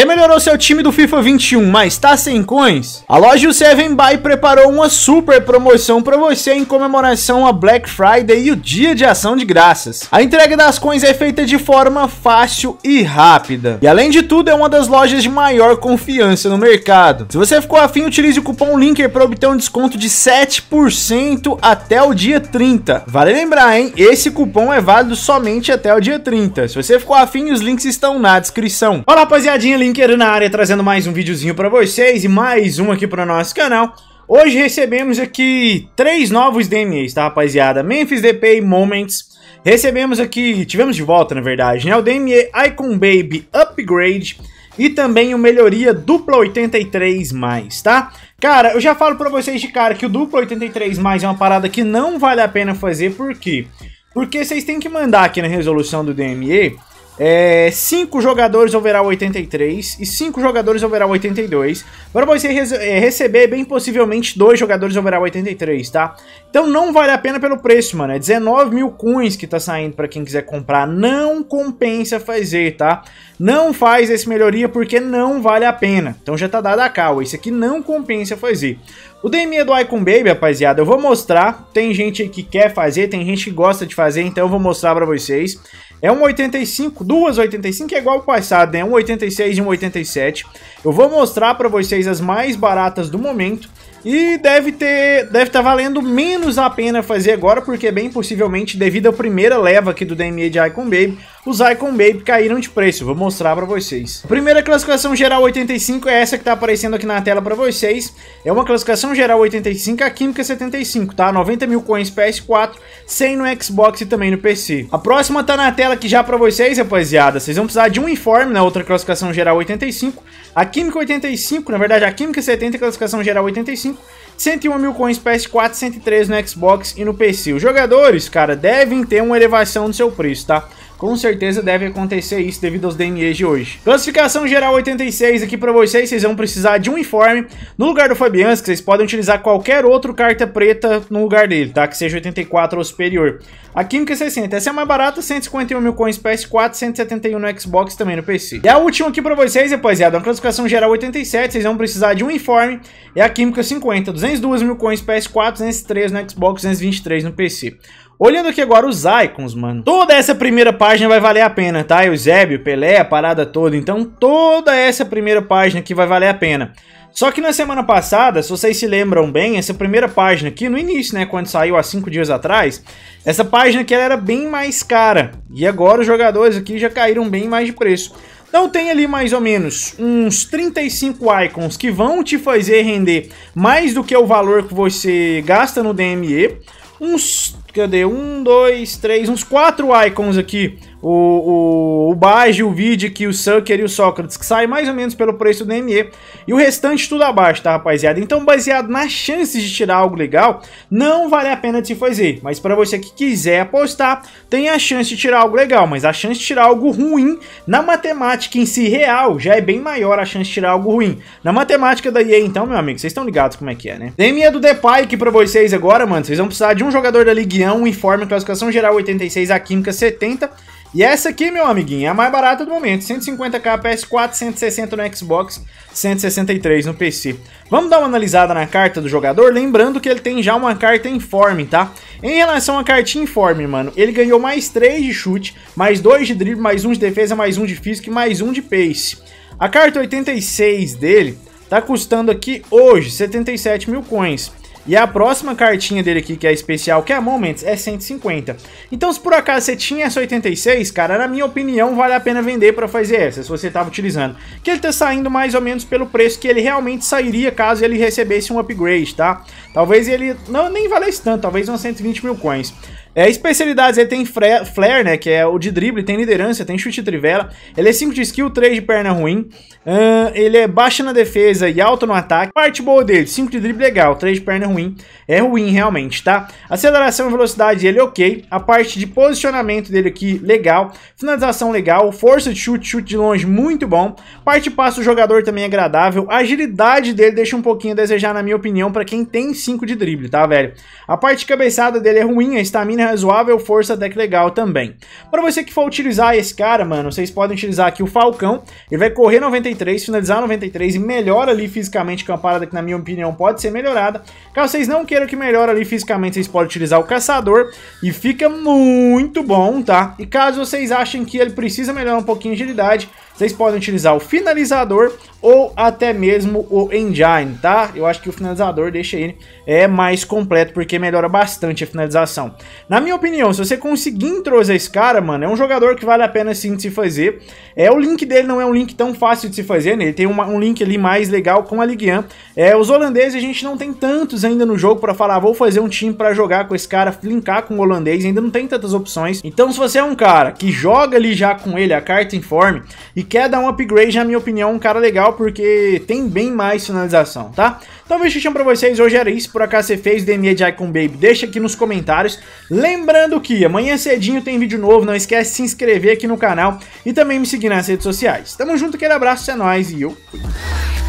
Remelhorou seu time do FIFA 21, mas tá sem coins? A loja 7 Buy preparou uma super promoção para você em comemoração a Black Friday e o Dia de Ação de Graças. A entrega das coins é feita de forma fácil e rápida. E além de tudo, é uma das lojas de maior confiança no mercado. Se você ficou afim, utilize o cupom LINKER para obter um desconto de 7% até o dia 30. Vale lembrar, hein? Esse cupom é válido somente até o dia 30. Se você ficou afim, os links estão na descrição. Fala rapaziadinha, Linker na área trazendo mais um videozinho para vocês e mais um aqui para o nosso canal. Hoje recebemos aqui três novos DMAs, tá rapaziada? Memphis DP e Moments. Recebemos aqui, tivemos de volta na verdade, né? O DMA Icon Baby Upgrade e também o melhoria dupla 83 mais, tá? Cara, eu já falo para vocês de cara que o dupla 83 mais é uma parada que não vale a pena fazer, por quê? Porque vocês têm que mandar aqui na resolução do DME é, cinco jogadores overall 83 e cinco jogadores overall 82. Agora você é, receber, bem possivelmente, dois jogadores overall 83, tá? Então não vale a pena pelo preço, mano. É 19 mil coins que tá saindo para quem quiser comprar. Não compensa fazer, tá? Não faz esse melhoria porque não vale a pena. Então já tá dada a cal. Esse aqui não compensa fazer. O DME é do Icon Baby, rapaziada, eu vou mostrar. Tem gente que quer fazer, tem gente que gosta de fazer, então eu vou mostrar para vocês. É 1,85, duas 85 é igual ao passado, né? 1,86 e 1,87. Eu vou mostrar para vocês as mais baratas do momento e deve ter, deve estar tá valendo menos a pena fazer agora, porque bem possivelmente, devido à primeira leva aqui do DMA de Icon Baby, os Icon Baby caíram de preço, vou mostrar para vocês. A primeira classificação geral 85 é essa que tá aparecendo aqui na tela para vocês, é uma classificação geral 85, a química 75, tá? 90 mil coins PS4, 100 no Xbox e também no PC. A próxima tá na tela aqui já para vocês, rapaziada, vocês vão precisar de um informe na outra classificação geral 85, a química 85, na verdade a química 70 classificação geral 85, 101 mil coins PS4, 103 no Xbox e no PC. Os jogadores, cara, devem ter uma elevação no seu preço, tá? com certeza deve acontecer isso devido aos DNEs de hoje. Classificação geral 86 aqui para vocês, vocês vão precisar de um informe. No lugar do Fabianski, vocês podem utilizar qualquer outro carta preta no lugar dele, tá? Que seja 84 ou superior. A Química 60, é essa é a mais barata, 151 mil coins PS4, 171 no Xbox também no PC. E a última aqui para vocês, rapaziada, uma classificação geral 87, vocês vão precisar de um informe. É a Química 50, 202 mil coins PS4, 203 no Xbox, 223 no PC. Olhando aqui agora os icons, mano. Toda essa primeira página vai valer a pena, tá? Eusébio, Pelé, a parada toda. Então toda essa primeira página aqui vai valer a pena. Só que na semana passada, se vocês se lembram bem, essa primeira página aqui, no início, né, quando saiu há cinco dias atrás, essa página aqui era bem mais cara. E agora os jogadores aqui já caíram bem mais de preço. Então tem ali mais ou menos uns 35 icons que vão te fazer render mais do que o valor que você gasta no DME, uns Cadê? Um, dois, três, uns quatro icons aqui o, o, o Baggio, o Vidic, o Sucker e o Sócrates, que sai mais ou menos pelo preço do ME. E o restante tudo abaixo, tá, rapaziada? Então, baseado nas chances de tirar algo legal, não vale a pena de se fazer. Mas para você que quiser apostar, tem a chance de tirar algo legal. Mas a chance de tirar algo ruim, na matemática em si real, já é bem maior a chance de tirar algo ruim. Na matemática da EA, então, meu amigo, vocês estão ligados como é que é, né? DME é do Depay aqui pra vocês agora, mano. Vocês vão precisar de um jogador da Ligue 1, informe, classificação geral 86, a química 70 e essa aqui, meu amiguinho, é a mais barata do momento. 150k PS4, 160 no Xbox, 163 no PC. Vamos dar uma analisada na carta do jogador, lembrando que ele tem já uma carta informe, tá? Em relação à cartinha informe, mano, ele ganhou mais 3 de chute, mais 2 de drible, mais 1 de defesa, mais 1 de físico e mais 1 de pace. A carta 86 dele tá custando aqui hoje 77 mil coins. E a próxima cartinha dele aqui, que é especial, que é a Moments, é 150. Então, se por acaso você tinha essa 86, cara, na minha opinião, vale a pena vender para fazer essa, se você tava utilizando. Que ele tá saindo mais ou menos pelo preço que ele realmente sairia caso ele recebesse um upgrade, tá? Talvez ele não nem valesse tanto, talvez umas 120 mil coins. É, especialidades, ele tem flare, né, que é o de drible, tem liderança, tem chute trivela, ele é 5 de skill, 3 de perna ruim, uh, ele é baixa na defesa e alto no ataque, parte boa dele, 5 de drible é legal, 3 de perna ruim. É ruim realmente, tá? Aceleração e velocidade, ele é ok. A parte de posicionamento dele aqui, legal. Finalização legal. Força de chute, chute de longe, muito bom. Parte de passo do jogador também é agradável. A agilidade dele deixa um pouquinho a desejar, na minha opinião, pra quem tem 5 de drible, tá, velho? A parte de cabeçada dele é ruim, a estamina é razoável, força deck legal também. Pra você que for utilizar esse cara, mano, vocês podem utilizar aqui o Falcão. Ele vai correr 93, finalizar 93 e melhora ali fisicamente, que é uma parada que, na minha opinião, pode ser melhorada. Caso vocês não queiram que melhore ali fisicamente, vocês podem utilizar o caçador e fica muito bom, tá? E caso vocês achem que ele precisa melhorar um pouquinho de agilidade, vocês podem utilizar o finalizador ou até mesmo o engine, tá? Eu acho que o finalizador deixa ele é mais completo porque melhora bastante a finalização. Na minha opinião, se você conseguir entrosar esse cara, mano, é um jogador que vale a pena sim de se fazer. É, o link dele não é um link tão fácil de se fazer, né? Ele tem uma, um link ali mais legal com a Ligue 1. É, os holandeses a gente não tem tantos ainda no jogo para falar, vou fazer um time para jogar com esse cara, linkar com o holandês, ainda não tem tantas opções. Então se você é um cara que joga ali já com ele a carta informe e quer dar um upgrade, na minha opinião, um cara legal, porque tem bem mais finalização, tá? Então, vídeo que pra vocês hoje era isso. Por acaso você fez DNA de Icon Baby, deixa aqui nos comentários. Lembrando que amanhã cedinho tem vídeo novo, não esquece de se inscrever aqui no canal e também me seguir nas redes sociais. Tamo junto, aquele abraço, é nóis e eu fui.